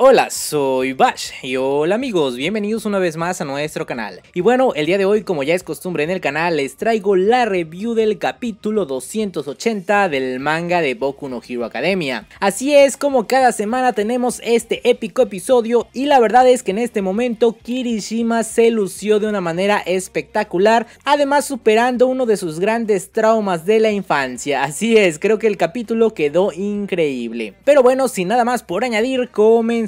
Hola, soy Bash y hola amigos, bienvenidos una vez más a nuestro canal. Y bueno, el día de hoy como ya es costumbre en el canal les traigo la review del capítulo 280 del manga de Boku no Hero Academia. Así es como cada semana tenemos este épico episodio y la verdad es que en este momento Kirishima se lució de una manera espectacular, además superando uno de sus grandes traumas de la infancia. Así es, creo que el capítulo quedó increíble. Pero bueno, sin nada más por añadir, comenzamos.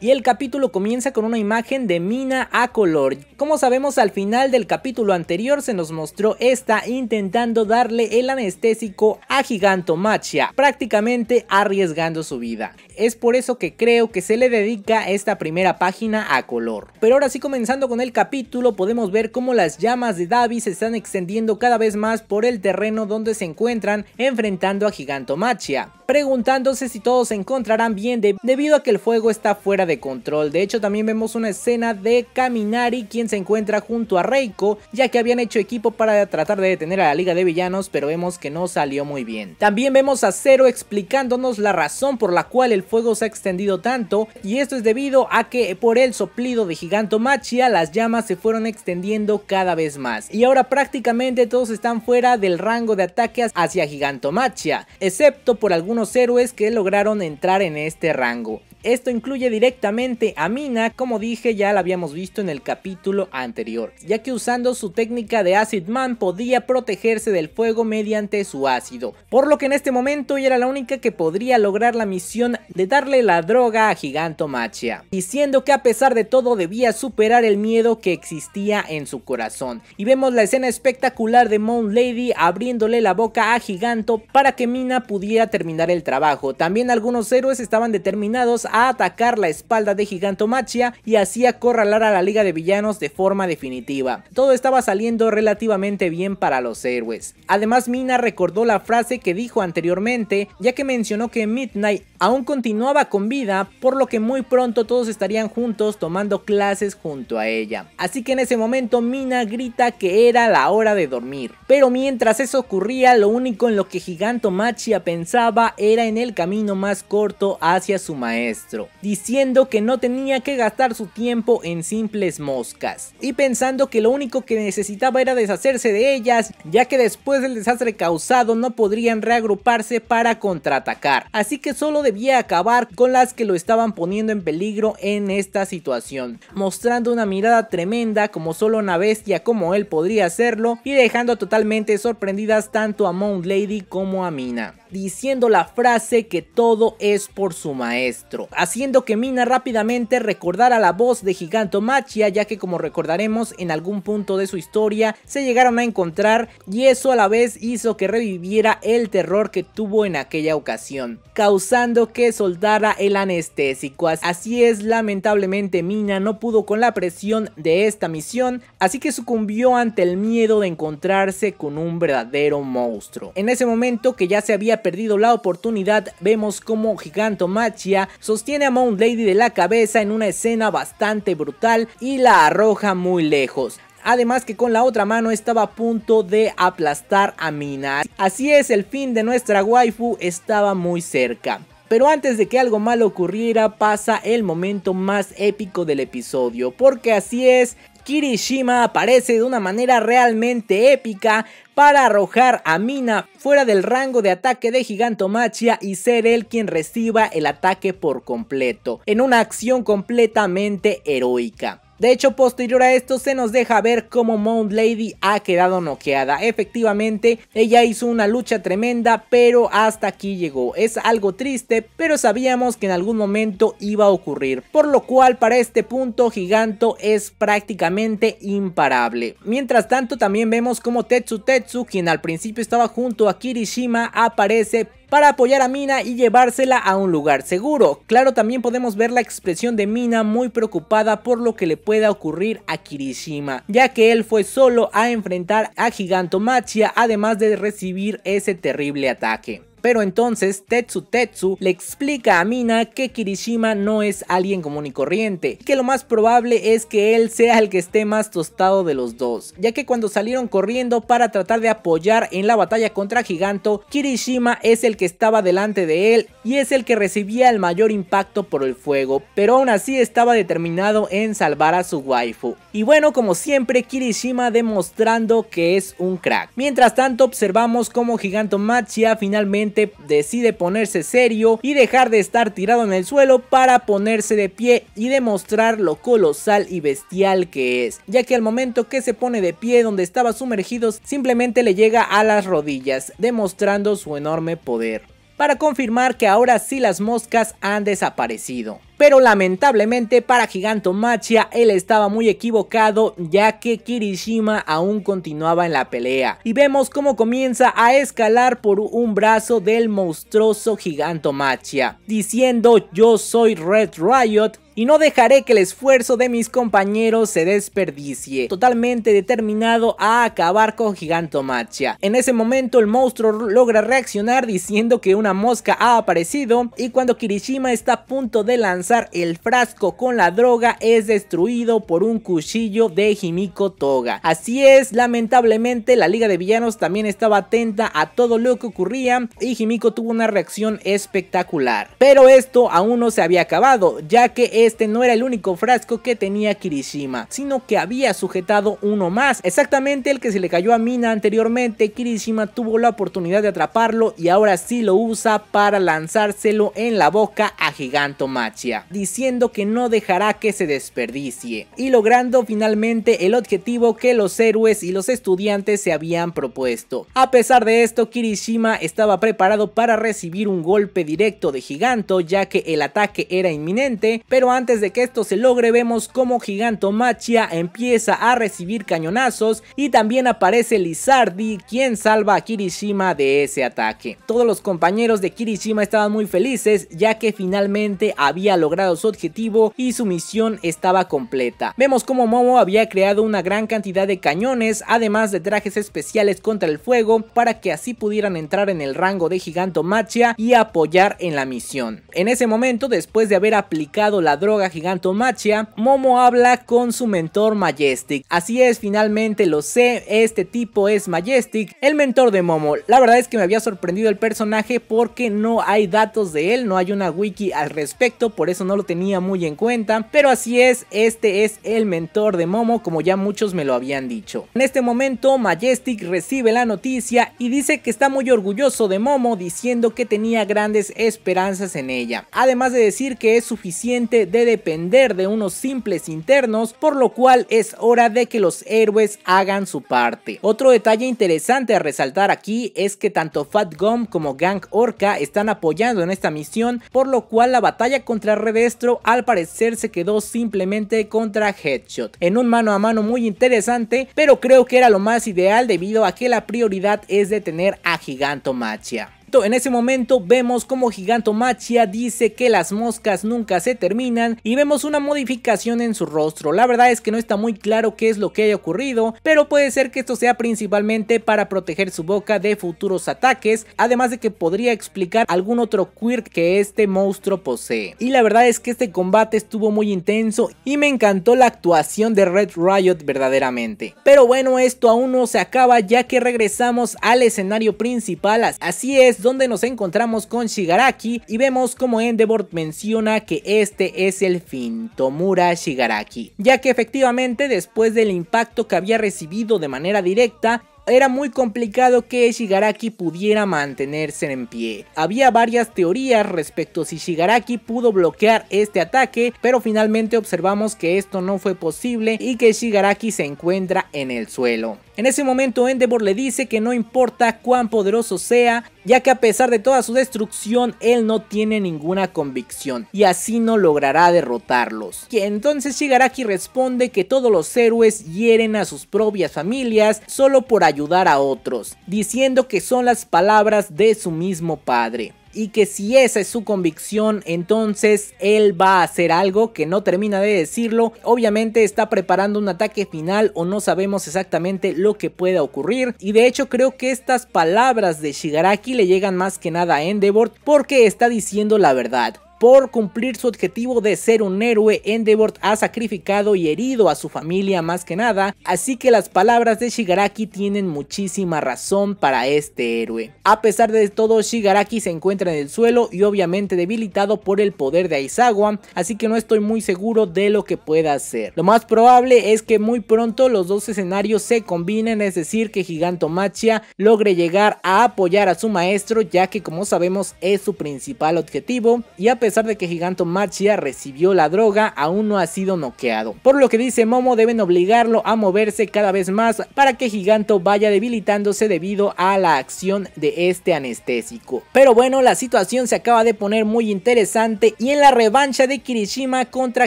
y el capítulo comienza con una imagen de Mina a color. Como sabemos al final del capítulo anterior se nos mostró esta intentando darle el anestésico a Gigantomachia, prácticamente arriesgando su vida. Es por eso que creo que se le dedica esta primera página a color. Pero ahora sí comenzando con el capítulo podemos ver cómo las llamas de Davi se están extendiendo cada vez más por el terreno donde se encuentran enfrentando a Gigantomachia, preguntándose si todos se encontrarán bien debido a que el fuego está fuera de de control. De hecho, también vemos una escena de Kaminari, quien se encuentra junto a Reiko, ya que habían hecho equipo para tratar de detener a la Liga de Villanos, pero vemos que no salió muy bien. También vemos a Zero explicándonos la razón por la cual el fuego se ha extendido tanto, y esto es debido a que por el soplido de Gigantomachia, las llamas se fueron extendiendo cada vez más. Y ahora prácticamente todos están fuera del rango de ataques hacia Gigantomachia, excepto por algunos héroes que lograron entrar en este rango. Esto incluye directamente a Mina, como dije ya la habíamos visto en el capítulo anterior, ya que usando su técnica de Acid Man podía protegerse del fuego mediante su ácido, por lo que en este momento ella era la única que podría lograr la misión de darle la droga a Giganto Machia... diciendo que a pesar de todo debía superar el miedo que existía en su corazón. Y vemos la escena espectacular de Moon Lady abriéndole la boca a Giganto para que Mina pudiera terminar el trabajo. También algunos héroes estaban determinados a atacar la espalda de Gigantomachia y hacía corralar a la Liga de Villanos de forma definitiva. Todo estaba saliendo relativamente bien para los héroes. Además Mina recordó la frase que dijo anteriormente, ya que mencionó que Midnight aún continuaba con vida, por lo que muy pronto todos estarían juntos tomando clases junto a ella. Así que en ese momento Mina grita que era la hora de dormir. Pero mientras eso ocurría, lo único en lo que Gigantomachia pensaba era en el camino más corto hacia su maestro diciendo que no tenía que gastar su tiempo en simples moscas, y pensando que lo único que necesitaba era deshacerse de ellas, ya que después del desastre causado no podrían reagruparse para contraatacar, así que solo debía acabar con las que lo estaban poniendo en peligro en esta situación, mostrando una mirada tremenda como solo una bestia como él podría hacerlo y dejando totalmente sorprendidas tanto a Mount Lady como a Mina diciendo la frase que todo es por su maestro, haciendo que Mina rápidamente recordara la voz de Gigantomachia ya que como recordaremos en algún punto de su historia se llegaron a encontrar y eso a la vez hizo que reviviera el terror que tuvo en aquella ocasión, causando que soldara el anestésico. Así es, lamentablemente Mina no pudo con la presión de esta misión, así que sucumbió ante el miedo de encontrarse con un verdadero monstruo. En ese momento que ya se había perdido la oportunidad, vemos como Gigantomachia sostiene a Mount Lady de la cabeza en una escena bastante brutal y la arroja muy lejos. Además que con la otra mano estaba a punto de aplastar a Mina. Así es, el fin de nuestra waifu estaba muy cerca. Pero antes de que algo malo ocurriera pasa el momento más épico del episodio. Porque así es, Kirishima aparece de una manera realmente épica para arrojar a Mina fuera del rango de ataque de Gigantomachia y ser él quien reciba el ataque por completo, en una acción completamente heroica. De hecho, posterior a esto se nos deja ver cómo Mount Lady ha quedado noqueada. Efectivamente, ella hizo una lucha tremenda, pero hasta aquí llegó. Es algo triste, pero sabíamos que en algún momento iba a ocurrir. Por lo cual, para este punto, Giganto es prácticamente imparable. Mientras tanto, también vemos como Tetsu Tetsu, quien al principio estaba junto a Kirishima, aparece para apoyar a Mina y llevársela a un lugar seguro. Claro, también podemos ver la expresión de Mina muy preocupada por lo que le pueda ocurrir a Kirishima, ya que él fue solo a enfrentar a Gigantomachia además de recibir ese terrible ataque. Pero entonces Tetsu Tetsu le explica a Mina que Kirishima no es alguien común y corriente, que lo más probable es que él sea el que esté más tostado de los dos, ya que cuando salieron corriendo para tratar de apoyar en la batalla contra Giganto, Kirishima es el que estaba delante de él y es el que recibía el mayor impacto por el fuego, pero aún así estaba determinado en salvar a su waifu. Y bueno, como siempre, Kirishima demostrando que es un crack. Mientras tanto, observamos cómo Giganto Machia finalmente decide ponerse serio y dejar de estar tirado en el suelo para ponerse de pie y demostrar lo colosal y bestial que es, ya que al momento que se pone de pie donde estaba sumergido simplemente le llega a las rodillas, demostrando su enorme poder para confirmar que ahora sí las moscas han desaparecido. Pero lamentablemente para Gigantomachia él estaba muy equivocado ya que Kirishima aún continuaba en la pelea. Y vemos cómo comienza a escalar por un brazo del monstruoso Gigantomachia, diciendo yo soy Red Riot y no dejaré que el esfuerzo de mis compañeros se desperdicie, totalmente determinado a acabar con Gigantomachia. En ese momento el monstruo logra reaccionar diciendo que una mosca ha aparecido y cuando Kirishima está a punto de lanzar el frasco con la droga es destruido por un cuchillo de Himiko Toga. Así es, lamentablemente la Liga de Villanos también estaba atenta a todo lo que ocurría y Himiko tuvo una reacción espectacular. Pero esto aún no se había acabado, ya que este no era el único frasco que tenía Kirishima, sino que había sujetado uno más, exactamente el que se le cayó a Mina anteriormente, Kirishima tuvo la oportunidad de atraparlo y ahora sí lo usa para lanzárselo en la boca a giganto machia diciendo que no dejará que se desperdicie, y logrando finalmente el objetivo que los héroes y los estudiantes se habían propuesto. A pesar de esto, Kirishima estaba preparado para recibir un golpe directo de Giganto, ya que el ataque era inminente, pero antes antes de que esto se logre vemos como Gigantomachia empieza a recibir cañonazos y también aparece Lizardi quien salva a Kirishima de ese ataque. Todos los compañeros de Kirishima estaban muy felices ya que finalmente había logrado su objetivo y su misión estaba completa. Vemos como Momo había creado una gran cantidad de cañones además de trajes especiales contra el fuego para que así pudieran entrar en el rango de Gigantomachia y apoyar en la misión. En ese momento después de haber aplicado la droga droga gigantomachia, Momo habla con su mentor Majestic. Así es, finalmente lo sé, este tipo es Majestic, el mentor de Momo. La verdad es que me había sorprendido el personaje porque no hay datos de él, no hay una wiki al respecto, por eso no lo tenía muy en cuenta. Pero así es, este es el mentor de Momo, como ya muchos me lo habían dicho. En este momento, Majestic recibe la noticia y dice que está muy orgulloso de Momo, diciendo que tenía grandes esperanzas en ella. Además de decir que es suficiente de depender de unos simples internos, por lo cual es hora de que los héroes hagan su parte. Otro detalle interesante a resaltar aquí es que tanto Fat Gum como Gang Orca están apoyando en esta misión, por lo cual la batalla contra Redestro al parecer se quedó simplemente contra Headshot, en un mano a mano muy interesante, pero creo que era lo más ideal debido a que la prioridad es detener a Gigantomachia. En ese momento vemos como Giganto Machia dice que las moscas nunca se terminan y vemos una modificación en su rostro. La verdad es que no está muy claro qué es lo que haya ocurrido, pero puede ser que esto sea principalmente para proteger su boca de futuros ataques, además de que podría explicar algún otro quirk que este monstruo posee. Y la verdad es que este combate estuvo muy intenso y me encantó la actuación de Red Riot verdaderamente. Pero bueno, esto aún no se acaba ya que regresamos al escenario principal, así es, donde nos encontramos con Shigaraki y vemos como Endeavor menciona que este es el fin, Tomura Shigaraki, ya que efectivamente después del impacto que había recibido de manera directa, era muy complicado que Shigaraki pudiera mantenerse en pie. Había varias teorías respecto si Shigaraki pudo bloquear este ataque, pero finalmente observamos que esto no fue posible y que Shigaraki se encuentra en el suelo. En ese momento Endeavor le dice que no importa cuán poderoso sea, ya que a pesar de toda su destrucción, él no tiene ninguna convicción y así no logrará derrotarlos. Y entonces Shigaraki responde que todos los héroes hieren a sus propias familias solo por ayudar ayudar a otros, diciendo que son las palabras de su mismo padre y que si esa es su convicción, entonces él va a hacer algo que no termina de decirlo. Obviamente está preparando un ataque final o no sabemos exactamente lo que pueda ocurrir. Y de hecho creo que estas palabras de Shigaraki le llegan más que nada a Endeavor porque está diciendo la verdad. Por cumplir su objetivo de ser un héroe, Endeavor ha sacrificado y herido a su familia más que nada, así que las palabras de Shigaraki tienen muchísima razón para este héroe. A pesar de todo, Shigaraki se encuentra en el suelo y obviamente debilitado por el poder de Aizawa, así que no estoy muy seguro de lo que pueda hacer. Lo más probable es que muy pronto los dos escenarios se combinen, es decir, que Gigantomachia logre llegar a apoyar a su maestro, ya que como sabemos es su principal objetivo, y a pesar a pesar de que Giganto Machia recibió la droga, aún no ha sido noqueado. Por lo que dice Momo, deben obligarlo a moverse cada vez más para que Giganto vaya debilitándose debido a la acción de este anestésico. Pero bueno, la situación se acaba de poner muy interesante y en la revancha de Kirishima contra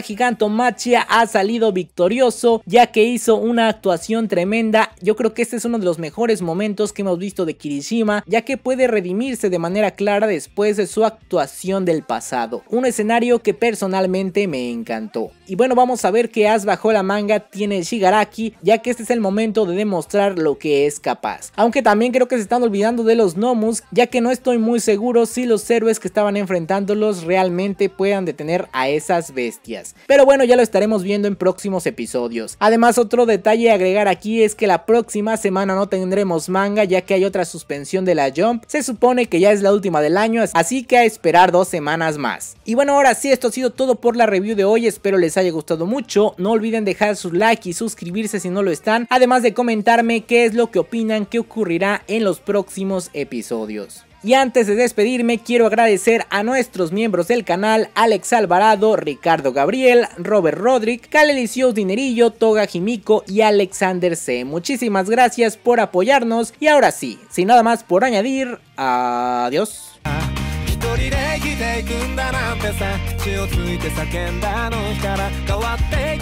Giganto Machia ha salido victorioso ya que hizo una actuación tremenda. Yo creo que este es uno de los mejores momentos que hemos visto de Kirishima ya que puede redimirse de manera clara después de su actuación del pasado un escenario que personalmente me encantó. Y bueno, vamos a ver qué as bajo la manga tiene Shigaraki, ya que este es el momento de demostrar lo que es capaz. Aunque también creo que se están olvidando de los Nomus, ya que no estoy muy seguro si los héroes que estaban enfrentándolos realmente puedan detener a esas bestias. Pero bueno, ya lo estaremos viendo en próximos episodios. Además, otro detalle a agregar aquí es que la próxima semana no tendremos manga, ya que hay otra suspensión de la Jump. Se supone que ya es la última del año, así que a esperar dos semanas más. Y bueno, ahora sí, esto ha sido todo por la review de hoy, espero les haya gustado mucho, no olviden dejar sus like y suscribirse si no lo están, además de comentarme qué es lo que opinan que ocurrirá en los próximos episodios. Y antes de despedirme, quiero agradecer a nuestros miembros del canal, Alex Alvarado, Ricardo Gabriel, Robert Rodrick, Calelicios Dinerillo, Toga Jimico y Alexander C. Muchísimas gracias por apoyarnos y ahora sí, sin nada más por añadir, adiós. 人で生きていくんだなんてさ血をついて叫んだあの日から変わっていく